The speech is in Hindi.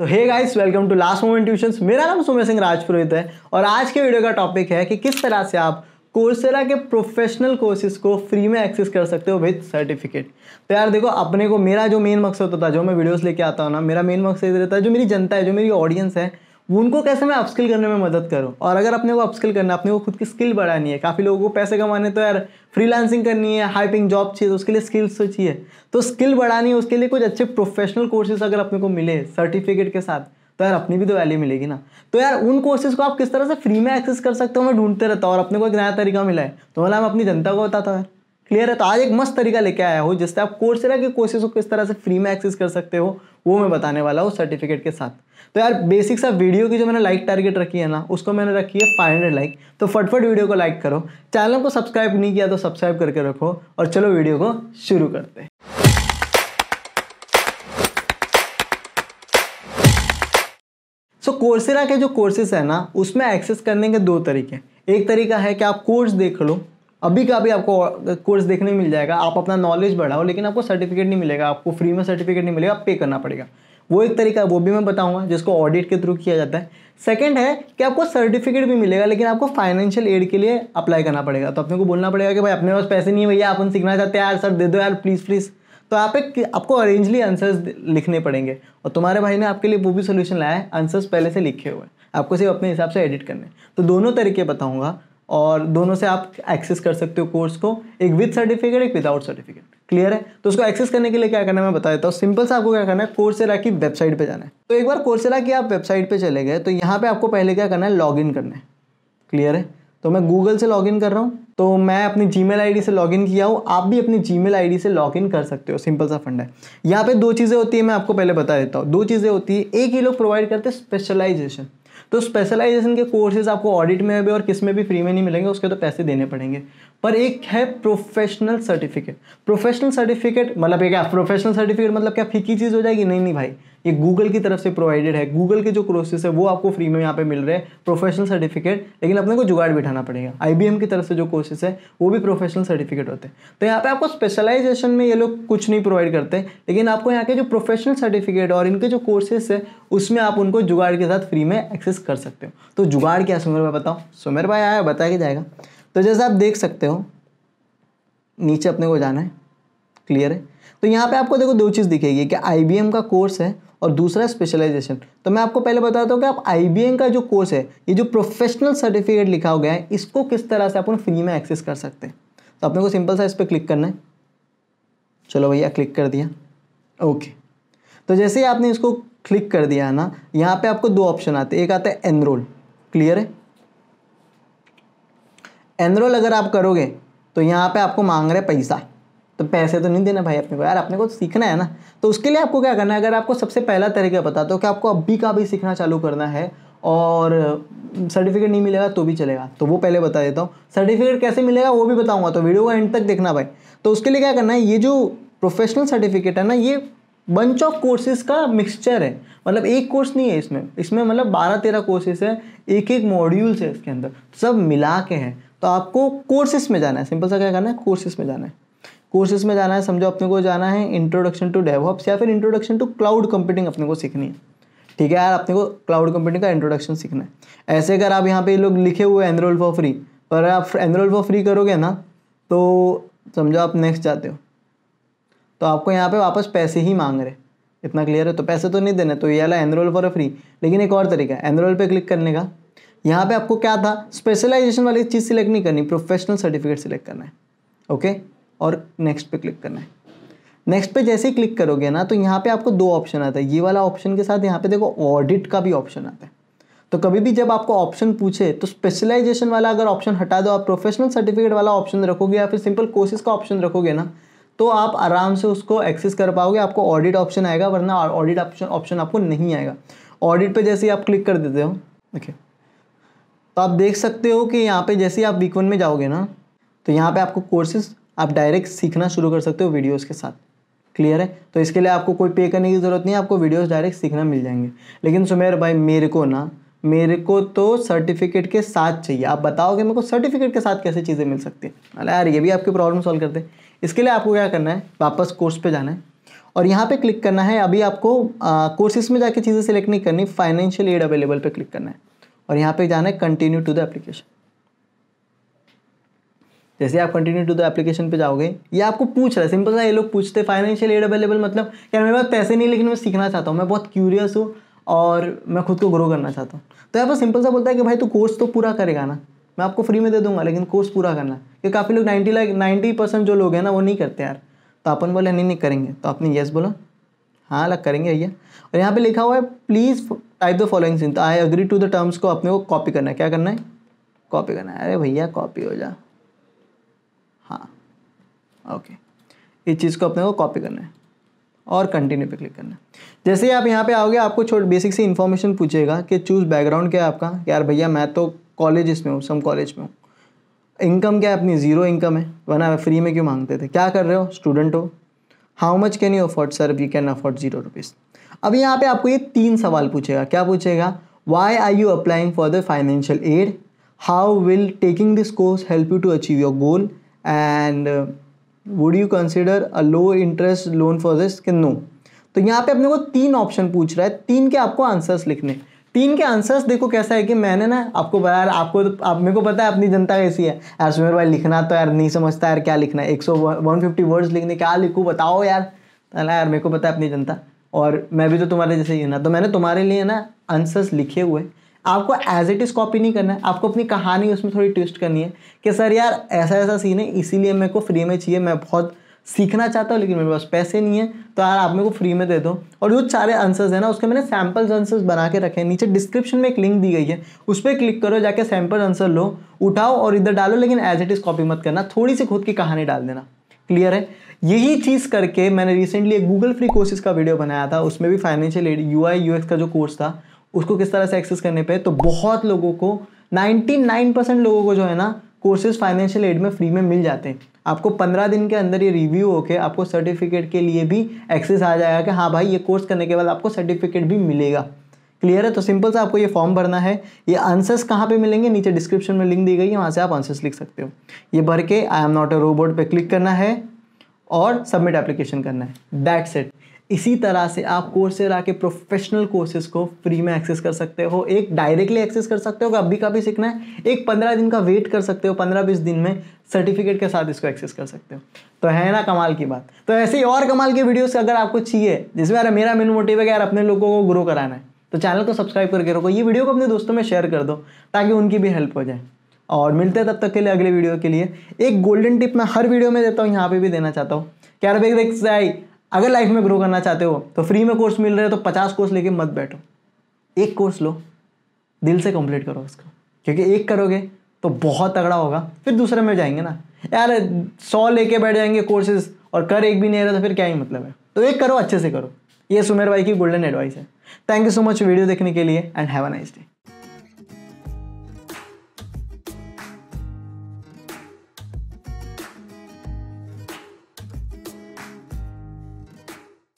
तो hey guys welcome to last moment tuitions मेरा नाम सुमेश सिंह राजपुरोहित है और आज के वीडियो का टॉपिक है कि किस तरह से आप कोर्सेरा के प्रोफेशनल कोर्सेज को फ्री में एक्सेस कर सकते हो विद सर्टिफिकेट तो यार देखो अपने को मेरा जो मेन मकसद होता था जो मैं वीडियोस लेके आता हूँ ना मेरा मेन मकसद रहता है जो मेरी जनता है जो मेरी ऑडियंस है उनको कैसे मैं अपस्किल करने में मदद करूँ और अगर अपने को अपस्किल करना अपने को खुद की स्किल बढ़ानी है काफ़ी लोगों को पैसे कमाने तो यार फ्रीलांसिंग करनी है हाइपिंग जॉब चाहिए तो उसके लिए स्किल्स तो चाहिए तो स्किल बढ़ानी है उसके लिए कुछ अच्छे प्रोफेशनल कोर्सेज अगर अपने को मिले सर्टिफिकेट के साथ तो यार अपनी भी तो वैल्यू मिलेगी ना तो यार उन कोर्सेज को आप किस तरह से फ्री में एक्सेस कर सकते हो मैं ढूंढते रहता हूँ और अपने को एक नया तरीका मिला है तो मतलब मैं अपनी जनता को बताता हूँ यार क्लियर है तो आज एक मस्त तरीका लेके आया हूँ जिससे आप कोर्सेरा के कोर्सेज को किस तरह से फ्री में एक्सेस कर सकते हो वो मैं बताने वाला हूँ सर्टिफिकेट के साथ तो यार बेसिक सा वीडियो की जो मैंने लाइक टारगेट रखी है ना उसको मैंने रखी है 500 लाइक तो फटफट वीडियो को लाइक करो चैनल को सब्सक्राइब नहीं किया तो सब्सक्राइब करके रखो और चलो वीडियो को शुरू करते हैं सो so, कोर्सेरा के जो कोर्सेस है ना उसमें एक्सेस करने के दो तरीके एक तरीका है कि आप कोर्स देख लो अभी का भी आपको कोर्स देखने मिल जाएगा आप अपना नॉलेज बढ़ाओ लेकिन आपको सर्टिफिकेट नहीं मिलेगा आपको फ्री में सर्टिफिकेट नहीं मिलेगा पे करना पड़ेगा वो एक तरीका है वो भी मैं बताऊंगा जिसको ऑडिट के थ्रू किया जाता है सेकंड है कि आपको सर्टिफिकेट भी मिलेगा लेकिन आपको फाइनेंशियल एड के लिए अप्लाई करना पड़ेगा तो अपने को बोलना पड़ेगा कि भाई अपने पास पैसे नहीं है भैया अपन सीखना चाहते हैं यार सर दे दो यार प्लीज़ प्लीज़ तो आप एक आपको अरेंजली आंसर्स लिखने पड़ेंगे और तुम्हारे भाई ने आपके लिए वो भी सोल्यूशन लाया है आंसर्स पहले से लिखे हुए हैं आपको सिर्फ अपने हिसाब से एडिट करने तो दोनों तरीके बताऊँगा और दोनों से आप एक्सेस कर सकते हो कोर्स को एक विद सर्टिफिकेट एक विदाउट सर्टिफिकेट क्लियर है तो उसको एक्सेस करने के लिए क्या करना है मैं बता देता हूँ सिंपल से आपको क्या करना है कोर्सेरा की वेबसाइट पे जाना है तो एक बार कोर्सेरा की आप वेबसाइट पे चले गए तो यहाँ पे आपको पहले क्या करना है लॉगिन करना है क्लियर है तो मैं गूगल से लॉगिन कर रहा हूँ तो मैं अपनी जी मेल से लॉगिन किया हूँ आप भी अपनी जी मेल से लॉगिन कर सकते हो सिंपल सा फंड है यहाँ पर दो चीज़ें होती है मैं आपको पहले बता देता हूँ दो चीज़ें होती है एक ही लोग प्रोवाइड करते हैं स्पेशलाइजेशन तो स्पेशलाइजेशन के कोर्सेज आपको ऑडिट में भी और किस में भी फ्री में नहीं मिलेंगे उसके तो पैसे देने पड़ेंगे पर एक है प्रोफेशनल सर्टिफिकेट प्रोफेशनल सर्टिफिकेट मतलब क्या प्रोफेशनल सर्टिफिकेट मतलब क्या फीकी चीज़ हो जाएगी नहीं नहीं भाई ये गूगल की तरफ से प्रोवाइडेड है गूगल के जो कोर्सेस है वो आपको फ्री में यहाँ पे मिल रहे हैं प्रोफेशनल सर्टिफिकेट लेकिन अपने को जुगाड़ बिठाना पड़ेगा आई की तरफ से जो कोर्सेस है वो भी प्रोफेशनल सर्टिफिकेट होते हैं तो यहाँ पे आपको स्पेशलाइजेशन में ये लोग कुछ नहीं प्रोवाइड करते लेकिन आपको यहाँ के जो प्रोफेशनल सर्टिफिकेट और इनके जो कोर्सेस है उसमें आप उनको जुगाड़ के साथ फ्री में एक्सेस कर सकते हो तो जुगाड़ क्या सुमेर भाई बताओ सुमेर भाई आया बताया जाएगा तो जैसे आप देख सकते हो नीचे अपने को जाना है क्लियर है तो यहाँ पे आपको देखो दो चीज़ दिखेगी कि आई का कोर्स है और दूसरा स्पेशलाइजेशन तो मैं आपको पहले बताता हूँ कि आप आई का जो कोर्स है ये जो प्रोफेशनल सर्टिफिकेट लिखा हो गया है इसको किस तरह से अपन फ्री में एक्सेस कर सकते हैं तो अपने को सिंपल सा इस पर क्लिक करना है चलो भैया क्लिक कर दिया ओके तो जैसे ही आपने इसको क्लिक कर दिया ना यहाँ पे आपको दो ऑप्शन आते हैं एक आता है एनरोल क्लियर है एनरोल अगर आप करोगे तो यहाँ पे आपको मांग रहे पैसा तो पैसे तो नहीं देना भाई अपने को यार अपने को तो सीखना है ना तो उसके लिए आपको क्या करना है अगर आपको सबसे पहला तरीका पता तो कि आपको अभी का भी सीखना चालू करना है और सर्टिफिकेट नहीं मिलेगा तो भी चलेगा तो वो पहले बता देता हूँ सर्टिफिकेट कैसे मिलेगा वो भी बताऊँगा तो वीडियो का एंड तक देखना भाई तो उसके लिए क्या करना है ये जो प्रोफेशनल सर्टिफिकेट है ना ये बंच ऑफ कोर्सेज का मिक्सचर है मतलब एक कोर्स नहीं है इसमें इसमें मतलब बारह तेरह कोर्सेज है एक एक मॉड्यूल्स है इसके अंदर तो सब मिला के हैं तो आपको कोर्सेस में जाना है सिंपल सा क्या करना है कोर्सेस में जाना है कोर्सेज में जाना है समझो अपने को जाना है इंट्रोडक्शन टू डेवऑप्स या फिर इंट्रोडक्शन टू क्लाउड कंप्यूटिंग अपने को सीखनी है ठीक है यार अपने को क्लाउड कंप्यूटिंग का इंट्रोडक्शन सीखना है ऐसे अगर आप यहाँ पे लोग लिखे हुए एनरोल फॉर फ्री पर आप एनरोल फॉर फ्री करोगे ना तो समझो आप नेक्स्ट जाते हो तो आपको यहाँ पे वापस पैसे ही मांग रहे इतना क्लियर है तो पैसे तो नहीं देने तो ये वाला एनरोल फॉर फ्री लेकिन एक और तरीका है एनरोल पर क्लिक करने का यहाँ पर आपको क्या था स्पेशलाइजेशन वाली चीज़ सिलेक्ट नहीं करनी प्रोफेशनल सर्टिफिकेट सिलेक्ट करना है ओके और नेक्स्ट पे क्लिक करना है नेक्स्ट पे जैसे ही क्लिक करोगे ना तो यहाँ पे आपको दो ऑप्शन आता है ये वाला ऑप्शन के साथ यहाँ पे देखो ऑडिट का भी ऑप्शन आता है तो कभी भी जब आपको ऑप्शन पूछे तो स्पेशलाइजेशन वाला अगर ऑप्शन हटा दो आप प्रोफेशनल सर्टिफिकेट वाला ऑप्शन रखोगे या फिर सिंपल कोर्सेज का ऑप्शन रखोगे ना तो आप आराम से उसको एक्सेस कर पाओगे आपको ऑडिट ऑप्शन आएगा वरना ऑडिट ऑप्शन ऑप्शन आपको नहीं आएगा ऑडिट पे जैसे ही आप क्लिक कर देते हो देखिए तो आप देख सकते हो कि यहाँ पे जैसे ही आप वीक वन में जाओगे ना तो यहाँ पे आपको कोर्सेज आप डायरेक्ट सीखना शुरू कर सकते हो वीडियोज़ के साथ क्लियर है तो इसके लिए आपको कोई पे करने की ज़रूरत नहीं है आपको वीडियोस डायरेक्ट सीखना मिल जाएंगे लेकिन सुमेर भाई मेरे को ना मेरे को तो सर्टिफिकेट के साथ चाहिए आप बताओ कि मेरे को सर्टिफिकेट के साथ कैसे चीज़ें मिल सकती है अरे यार ये भी आपकी प्रॉब्लम सॉल्व करते हैं इसके लिए आपको क्या करना है वापस कोर्स पे जाना है और यहाँ पे क्लिक करना है अभी आपको कोर्सेस में जाके चीज़ें सेलेक्ट नहीं करनी फाइनेंशियल एड अवेलेबल पर क्लिक करना है और यहाँ पर जाना है कंटिन्यू टू द एप्लीकेशन जैसे आप कंटिन्यू टू द एप्लीकेशन पे जाओगे ये आपको पूछ रहा है सिंपल सा ये लोग पूछते फाइनेंशियल एड अवेलेबल मतलब यार मेरे पास पैसे नहीं लेकिन मैं सीखना चाहता हूँ मैं बहुत क्यूरियस हूँ और मैं खुद को ग्रो करना चाहता हूँ तो यहाँ पर सिंपल सा बोलता है कि भाई तू तो कोर्स तो पूरा करेगा ना मैं आपको फ्री में दे दूंगा लेकिन कोर्स पूरा करना क्योंकि काफ़ी लोग नाइन्टी लाइक नाइन्टी परसेंट जो लोग हैं ना वो नहीं करते यार तो अपन बोले नहीं नहीं करेंगे तो आपने येस बोला हाँ अलग करेंगे भैया और यहाँ पे लिखा हुआ है please type the following scene तो I agree to the terms को अपने को कॉपी करना है क्या करना है कॉपी करना है अरे भैया कॉपी हो जाए ओके इस चीज़ को अपने को कॉपी करना है और कंटिन्यू पे क्लिक करना है जैसे ही आप यहाँ पे आओगे आपको छोट बेसिक सी इन्फॉर्मेशन पूछेगा कि चूज़ बैकग्राउंड क्या है आपका यार भैया मैं तो कॉलेज में हूँ सम कॉलेज में हूँ इनकम क्या है अपनी ज़ीरो इनकम है वरना फ्री में क्यों मांगते थे क्या कर रहे हो स्टूडेंट हो how much can you afford sir you can afford zero rupees अब यहाँ पे आपको ये तीन सवाल पूछेगा क्या पूछेगा why are you applying for the financial aid how will taking this course help you to achieve your goal and would you consider a low interest loan for this कि नो तो यहाँ पे अपने को तीन ऑप्शन पूछ रहा है तीन के आपको आंसर्स लिखने तीन के आंसर्स देखो कैसा है कि मैंने ना आपको यार आपको तो, आप मेरे को पता है अपनी जनता कैसी है यार सुमेर भाई लिखना तो यार नहीं समझता यार क्या लिखना है एक सौ वन फिफ्टी वर्ड्स लिखने क्या लिखूँ बताओ यार ना यार मेरे को पता है अपनी जनता और मैं भी तो तुम्हारे जैसे ही ना तो मैंने तुम्हारे लिए ना आंसर्स लिखे हुए आपको एज इट इज़ कॉपी नहीं करना है आपको अपनी कहानी उसमें थोड़ी ट्विस्ट करनी है कि सर यार ऐसा ऐसा सीन है इसीलिए मेरे को फ्री में चाहिए मैं बहुत सीखना चाहता हूँ लेकिन मेरे पास पैसे नहीं है तो यार आप मेरे को फ्री में दे दो और जो सारे आंसर्स है ना उसके मैंने सैम्पल्स आंसर्स बना के रखे हैं नीचे डिस्क्रिप्शन में एक लिंक दी गई है उस पर क्लिक करो जाके सैम्पल आंसर लो उठाओ और इधर डालो लेकिन एज इट इज़ कॉपी मत करना थोड़ी सी खुद की कहानी डाल देना क्लियर है यही चीज़ करके मैंने रिसेंटली एक गूगल फ्री कोर्सेज का वीडियो बनाया था उसमें भी financial aid U I U X का जो कोर्स था उसको किस तरह से एक्सेस करने पे तो बहुत लोगों को 99 परसेंट लोगों को जो है ना कोर्सेज फाइनेंशियल एड में फ्री में मिल जाते हैं आपको 15 दिन के अंदर ये रिव्यू होके आपको सर्टिफिकेट के लिए भी एक्सेस आ जाएगा कि हाँ भाई ये कोर्स करने के बाद आपको सर्टिफिकेट भी मिलेगा क्लियर है तो सिंपल सा आपको ये फॉर्म भरना है ये आंसर्स कहाँ पे मिलेंगे नीचे डिस्क्रिप्शन में लिंक दी गई है वहाँ से आप आंसर्स लिख सकते हो ये भर के I am not a robot पे क्लिक करना है और सबमिट एप्लीकेशन करना है दैट्स इट इसी तरह से आप कोर्सेरा के प्रोफेशनल कोर्सेज को फ्री में एक्सेस कर सकते हो एक डायरेक्टली एक्सेस कर सकते हो अभी का भी सीखना है एक पंद्रह दिन का वेट कर सकते हो पंद्रह बीस दिन में सर्टिफिकेट के साथ इसको एक्सेस कर सकते हो तो है ना कमाल की बात तो ऐसे ही और कमाल की वीडियोस अगर आपको चाहिए जिसमें यार मेरा मेन मोटिव है कि यार अपने लोगों को ग्रो कराना है तो चैनल को सब्सक्राइब करके रखो ये वीडियो को अपने दोस्तों में शेयर कर दो ताकि उनकी भी हेल्प हो जाए और मिलते हैं तब तक के लिए अगले वीडियो के लिए एक गोल्डन टिप मैं हर वीडियो में देता हूँ यहाँ पे भी देना चाहता हूँ क्या बेग देख आई अगर लाइफ में ग्रो करना चाहते हो तो फ्री में कोर्स मिल रहे हैं तो पचास कोर्स लेके मत बैठो एक कोर्स लो दिल से कंप्लीट करो उसको क्योंकि एक करोगे तो बहुत तगड़ा होगा फिर दूसरे में जाएंगे ना यार सौ लेके बैठ जाएंगे कोर्सेज और कर एक भी नहीं रहा तो फिर क्या ही मतलब है तो एक करो अच्छे से करो ये सुमेर भाई की गोल्डन एडवाइस है thank you so much video देखने के लिए and have a nice day